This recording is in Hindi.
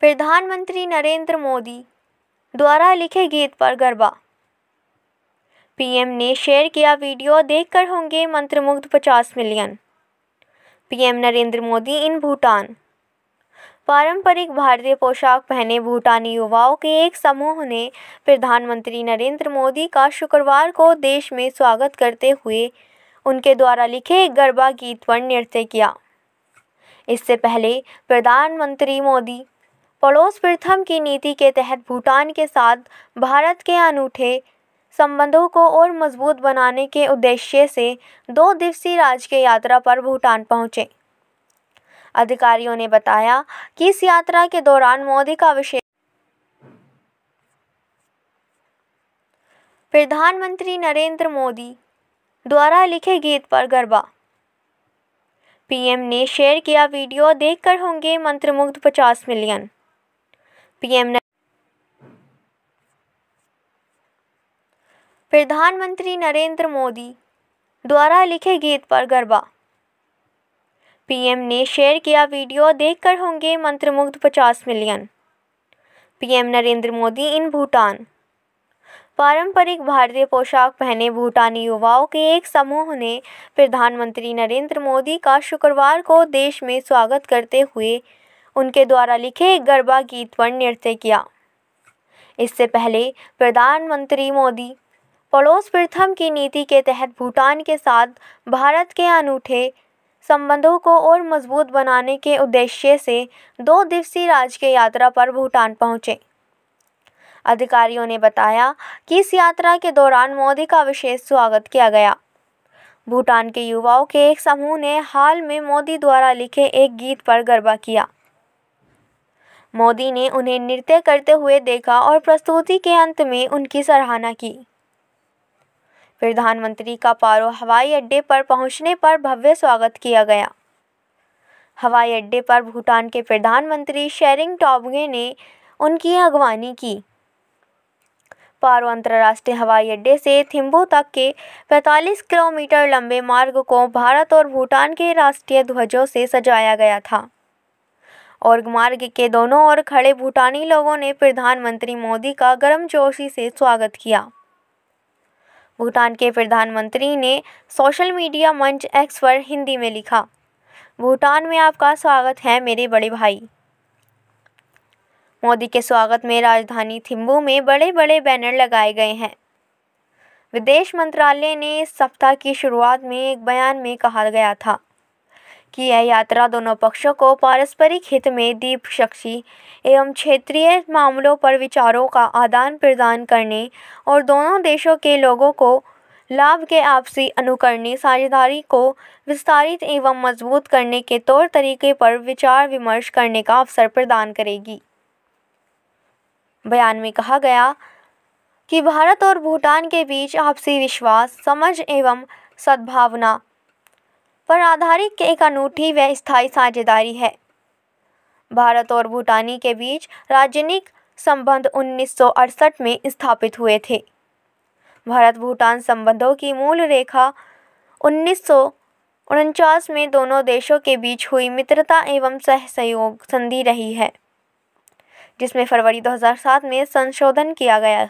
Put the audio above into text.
प्रधानमंत्री नरेंद्र मोदी द्वारा लिखे गीत पर गरबा पीएम ने शेयर किया वीडियो देखकर होंगे मंत्रमुग्ध पचास million PM Narendra Modi in Bhutan पारंपरिक भारतीय पोशाक पहने भूटानी युवाओं के एक समूह ने प्रधानमंत्री नरेंद्र मोदी का शुक्रवार को देश में स्वागत करते हुए उनके द्वारा लिखे गरबा गीत पर नृत्य किया इससे पहले प्रधानमंत्री मोदी पड़ोस प्रथम की नीति के तहत भूटान के साथ भारत के अनूठे संबंधों को और मजबूत बनाने के उद्देश्य से दो दिवसीय राजकीय यात्रा पर भूटान पहुंचे अधिकारियों ने बताया कि इस यात्रा के दौरान मोदी का विशेष प्रधानमंत्री नरेंद्र मोदी द्वारा लिखे गीत पर गरबा पीएम ने शेयर किया वीडियो देखकर होंगे मंत्रमुग्ध 50 मिलियन पीएम ने प्रधानमंत्री नरेंद्र मोदी द्वारा लिखे गीत पर गरबा पीएम ने शेयर किया वीडियो देखकर होंगे मंत्रमुग्ध 50 million PM Narendra Modi in Bhutan पारंपरिक भारतीय पोशाक पहने भूटानी युवाओं के एक समूह ने प्रधानमंत्री नरेंद्र मोदी का शुक्रवार को देश में स्वागत करते हुए उनके द्वारा लिखे गरबा गीत पर नृत्य किया इससे पहले प्रधानमंत्री मोदी पड़ोस प्रथम की नीति के तहत भूटान के साथ भारत के अनूठे संबंधों को और मजबूत बनाने के उद्देश्य से दो दिवसीय के यात्रा पर भूटान पहुंचे अधिकारियों ने बताया कि इस यात्रा के दौरान मोदी का विशेष स्वागत किया गया भूटान के युवाओं के एक समूह ने हाल में मोदी द्वारा लिखे एक गीत पर गरबा किया मोदी ने उन्हें नृत्य करते हुए देखा और प्रस्तुति के अंत में उनकी सराहना की प्रधानमंत्री का पारो हवाई अड्डे पर पहुंचने पर भव्य स्वागत किया गया हवाई अड्डे पर भूटान के प्रधानमंत्री शेरिंग टॉबगे ने उनकी अगवानी की पारो अंतर्राष्ट्रीय हवाई अड्डे से थिम्बू तक के 45 किलोमीटर लंबे मार्ग को भारत और भूटान के राष्ट्रीय ध्वजों से सजाया गया था और मार्ग के दोनों ओर खड़े भूटानी लोगों ने प्रधानमंत्री मोदी का गर्मजोशी से स्वागत किया भूटान के प्रधानमंत्री ने सोशल मीडिया मंच एक्स पर हिंदी में लिखा भूटान में आपका स्वागत है मेरे बड़े भाई मोदी के स्वागत में राजधानी थिम्बू में बड़े बड़े बैनर लगाए गए हैं विदेश मंत्रालय ने इस सप्ताह की शुरुआत में एक बयान में कहा गया था कि यह यात्रा दोनों पक्षों को पारस्परिक हित में दीप द्विपक्षीय एवं क्षेत्रीय मामलों पर विचारों का आदान प्रदान करने और दोनों देशों के लोगों को लाभ के आपसी अनुकरणीय साझेदारी को विस्तारित एवं मजबूत करने के तौर तरीके पर विचार विमर्श करने का अवसर प्रदान करेगी बयान में कहा गया कि भारत और भूटान के बीच आपसी विश्वास समझ एवं सद्भावना पर आधारित एक अनूठी व स्थायी साझेदारी है भारत और भूटानी के बीच राजनीतिक संबंध 1968 में स्थापित हुए थे भारत भूटान संबंधों की मूल रेखा उन्नीस में दोनों देशों के बीच हुई मित्रता एवं सह सहयोग संधि रही है जिसमें फरवरी 2007 में संशोधन किया गया